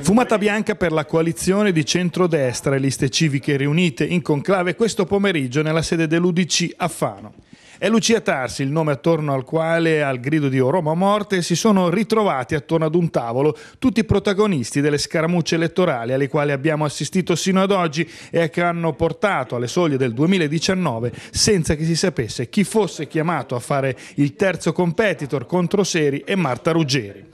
Fumata bianca per la coalizione di centrodestra e liste civiche riunite in conclave questo pomeriggio nella sede dell'Udc a Fano. È Lucia Tarsi il nome attorno al quale, al grido di oh, Roma morte, si sono ritrovati attorno ad un tavolo tutti i protagonisti delle scaramucce elettorali alle quali abbiamo assistito sino ad oggi e che hanno portato alle soglie del 2019 senza che si sapesse chi fosse chiamato a fare il terzo competitor contro Seri e Marta Ruggeri.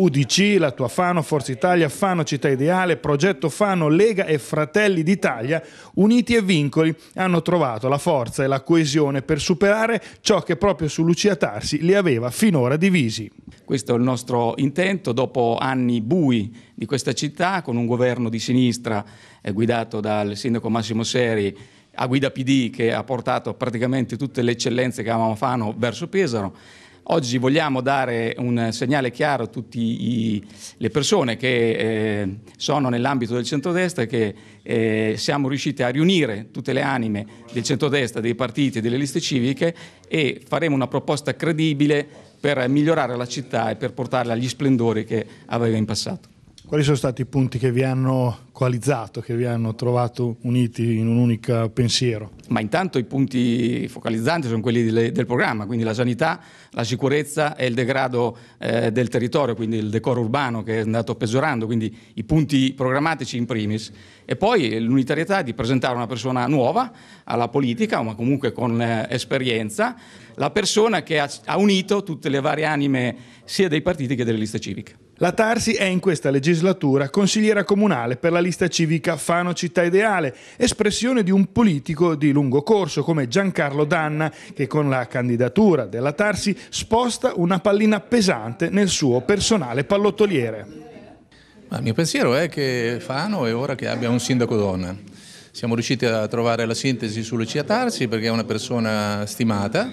UDC, La Tua Fano, Forza Italia, Fano Città Ideale, Progetto Fano, Lega e Fratelli d'Italia, uniti e vincoli, hanno trovato la forza e la coesione per superare ciò che proprio su Lucia Tarsi li aveva finora divisi. Questo è il nostro intento dopo anni bui di questa città con un governo di sinistra eh, guidato dal sindaco Massimo Seri a guida PD che ha portato praticamente tutte le eccellenze che avevamo Fano verso Pesaro Oggi vogliamo dare un segnale chiaro a tutte le persone che eh, sono nell'ambito del centrodestra che eh, siamo riusciti a riunire tutte le anime del centrodestra, dei partiti e delle liste civiche e faremo una proposta credibile per migliorare la città e per portarla agli splendori che aveva in passato. Quali sono stati i punti che vi hanno coalizzato, che vi hanno trovato uniti in un unico pensiero? Ma intanto i punti focalizzanti sono quelli del, programma, quindi la sanità, la sicurezza e il degrado eh, del territorio, quindi il decoro urbano che è andato peggiorando, quindi i punti programmatici in primis. E poi l'unitarietà di presentare una persona nuova alla politica, ma comunque con eh, esperienza, la persona che ha, ha unito tutte le varie anime sia dei partiti che delle liste civiche. La Tarsi è in questa legislatura consigliera comunale per la lista civica Fano Città Ideale, espressione di un politico di lungo corso come Giancarlo Danna, che con la candidatura della Tarsi sposta una pallina pesante nel suo personale pallottoliere. Ma il mio pensiero è che Fano è ora che abbia un sindaco donna. Siamo riusciti a trovare la sintesi su Lucia Tarsi perché è una persona stimata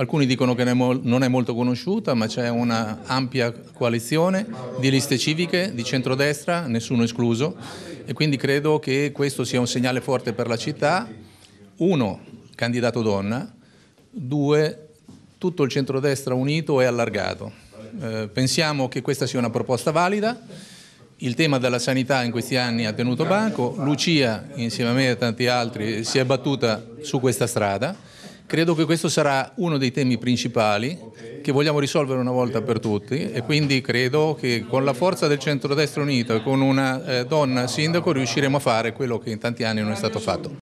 alcuni dicono che non è molto conosciuta, ma c'è un'ampia coalizione di liste civiche di centrodestra, nessuno escluso, e quindi credo che questo sia un segnale forte per la città. Uno, candidato donna, due, tutto il centrodestra unito e allargato. Eh, pensiamo che questa sia una proposta valida. Il tema della sanità in questi anni ha tenuto banco. Lucia, insieme a me e tanti altri, si è battuta su questa strada. Credo che questo sarà uno dei temi principali che vogliamo risolvere una volta per tutti e quindi credo che con la forza del centrodestra unito e con una eh, donna sindaco riusciremo a fare quello che in tanti anni non è stato fatto.